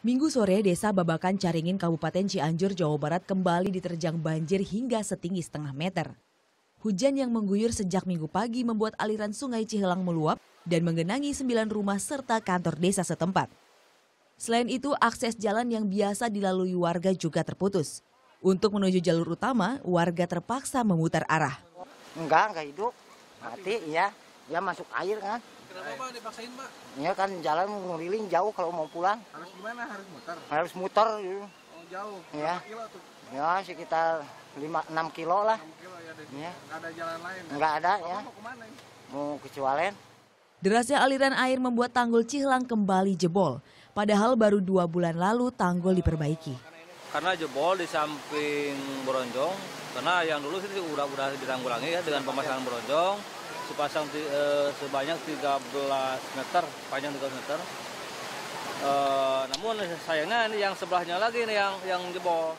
Minggu sore, desa Babakan Caringin Kabupaten Cianjur, Jawa Barat kembali diterjang banjir hingga setinggi setengah meter. Hujan yang mengguyur sejak minggu pagi membuat aliran sungai Cihelang meluap dan menggenangi sembilan rumah serta kantor desa setempat. Selain itu, akses jalan yang biasa dilalui warga juga terputus. Untuk menuju jalur utama, warga terpaksa memutar arah. Enggak, enggak hidup. Mati, ya ya masuk air kan kenapa pak dipaksain pak iya kan jalan ngeliling jauh kalau mau pulang harus gimana harus muter harus muter gitu oh, jauh ya kilo tuh ya sekitar 5 6 kilo lah 6 kilo ya, ya. Nggak ada jalan lain nggak ada ya mau mau ke Derasnya aliran air membuat tanggul Cihlang kembali jebol. Padahal baru dua bulan lalu tanggul diperbaiki. Karena jebol di samping beronjong, karena yang dulu sih udah-udah ditanggulangi ya dengan pemasangan beronjong sepasang e, eh, sebanyak 13 meter, panjang 13 meter. e, namun sayangnya ini yang sebelahnya lagi nih yang yang jebol.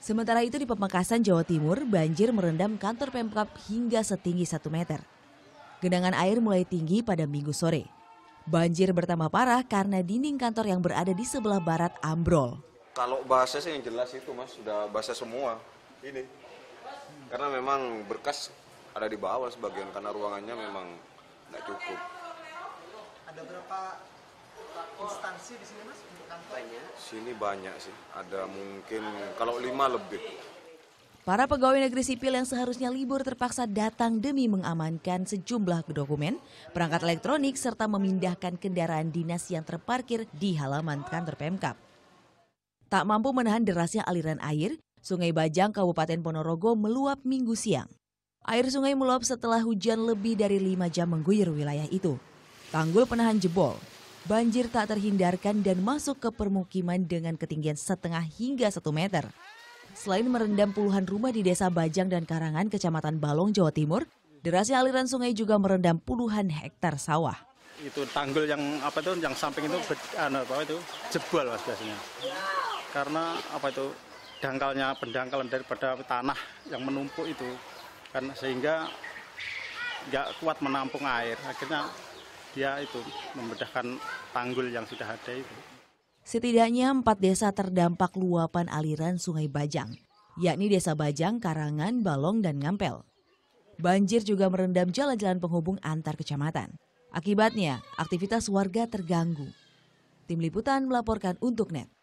Sementara itu di Pemekasan, Jawa Timur, banjir merendam kantor Pemkap hingga setinggi 1 meter. Genangan air mulai tinggi pada minggu sore. Banjir bertambah parah karena dinding kantor yang berada di sebelah barat ambrol. Kalau bahasa sih yang jelas itu mas, sudah bahasa semua. Ini karena memang berkas ada di bawah sebagian karena ruangannya memang tidak cukup ada berapa instansi di sini mas untuk sini banyak sih ada mungkin kalau lima lebih Para pegawai negeri sipil yang seharusnya libur terpaksa datang demi mengamankan sejumlah dokumen, perangkat elektronik, serta memindahkan kendaraan dinas yang terparkir di halaman kantor Pemkap. Tak mampu menahan derasnya aliran air, Sungai Bajang, Kabupaten Ponorogo meluap minggu siang. Air sungai meluap setelah hujan lebih dari lima jam mengguyur wilayah itu. Tanggul penahan jebol, banjir tak terhindarkan dan masuk ke permukiman dengan ketinggian setengah hingga satu meter. Selain merendam puluhan rumah di desa Bajang dan Karangan, Kecamatan Balong, Jawa Timur, derasnya aliran sungai juga merendam puluhan hektar sawah itu tanggul yang apa itu yang samping itu anu, apa itu jebol mas biasanya karena apa itu dangkalnya pendangkalan daripada tanah yang menumpuk itu kan sehingga nggak kuat menampung air akhirnya dia itu membedahkan tanggul yang sudah ada itu. Setidaknya empat desa terdampak luapan aliran Sungai Bajang, yakni Desa Bajang, Karangan, Balong, dan Ngampel. Banjir juga merendam jalan-jalan penghubung antar kecamatan. Akibatnya, aktivitas warga terganggu. Tim Liputan melaporkan untuk NET.